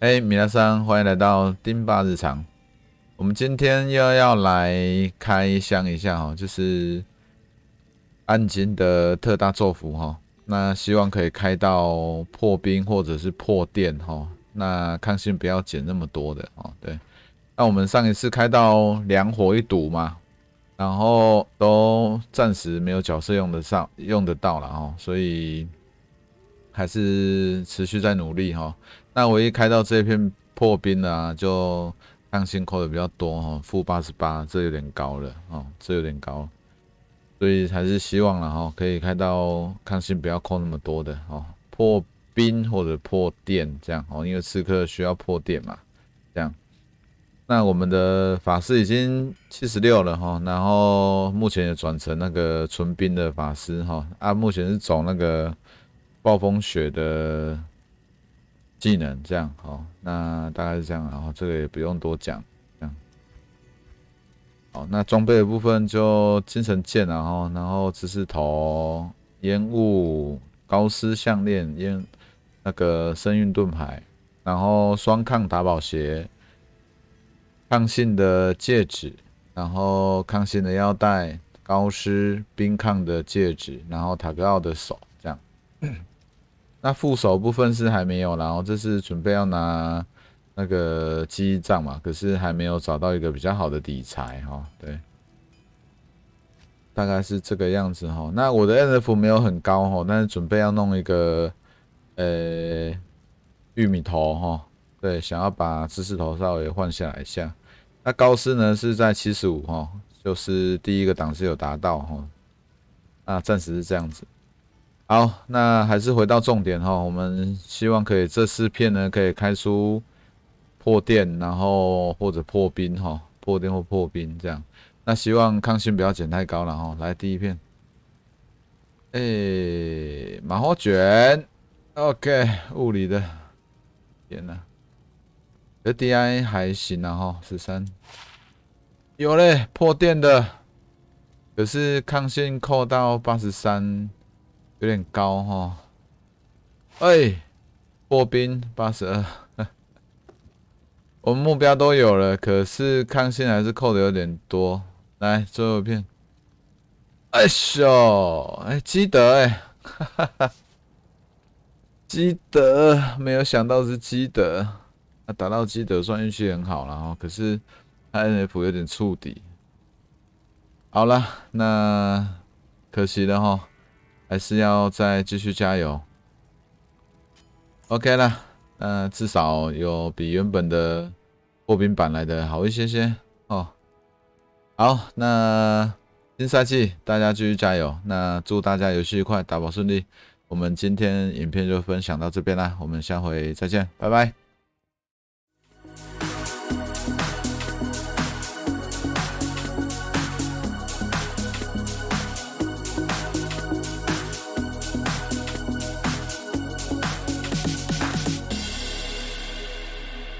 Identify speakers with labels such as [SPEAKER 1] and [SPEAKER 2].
[SPEAKER 1] 哎，米拉桑，欢迎来到丁巴日常。我们今天又要来开箱一下哈，就是安吉的特大祝福哈。那希望可以开到破冰或者是破电哈。那抗性不要减那么多的哦。对，那我们上一次开到两火一堵嘛，然后都暂时没有角色用得上、用得到了哦，所以。还是持续在努力哈，那我一开到这片破冰啊，就抗性扣的比较多哈，负八十八，这有点高了哦，这有点高，所以还是希望了哈，可以开到抗性不要扣那么多的哦，破冰或者破电这样哦，因为刺客需要破电嘛，这样。那我们的法师已经七十六了哈，然后目前也转成那个纯冰的法师哈，啊，目前是走那个。暴风雪的技能，这样好，那大概是这样，然后这个也不用多讲，这样，好，那装备的部分就精神剑，然后然后知识头，烟雾，高斯项链，烟那个生运盾牌，然后双抗打宝鞋，抗性的戒指，然后抗性的腰带，高斯冰抗的戒指，然后塔格奥的手。那副手部分是还没有，然后这是准备要拿那个记忆账嘛，可是还没有找到一个比较好的底材哈，对，大概是这个样子哈。那我的 N F 没有很高哈，但是准备要弄一个呃玉米头哈，对，想要把芝士头稍微换下来一下。那高斯呢是在七十五哈，就是第一个档次有达到哈，那暂时是这样子。好，那还是回到重点哈。我们希望可以这四片呢，可以开出破电，然后或者破冰哈，破电或破冰这样。那希望抗性不要减太高了哈。来第一片，哎，马火卷，OK，物理的，天哪，而 DI 还行啊哈，十三，有嘞，破电的，可是抗性扣到八十三。有点高哈，哎，卧冰八十二，我们目标都有了，可是抗性还是扣的有点多。来最后一片，哎呦，哎基德哎，哈 哈德，没有想到是基德，那打到基德算运气很好了哈。可是他 N F 有点触底，好了，那可惜了哈。还是要再继续加油，OK 了，那至少有比原本的破冰版来的好一些些哦。好，那新赛季大家继续加油，那祝大家游戏愉快，打宝顺利。我们今天影片就分享到这边啦，我们下回再见，拜拜。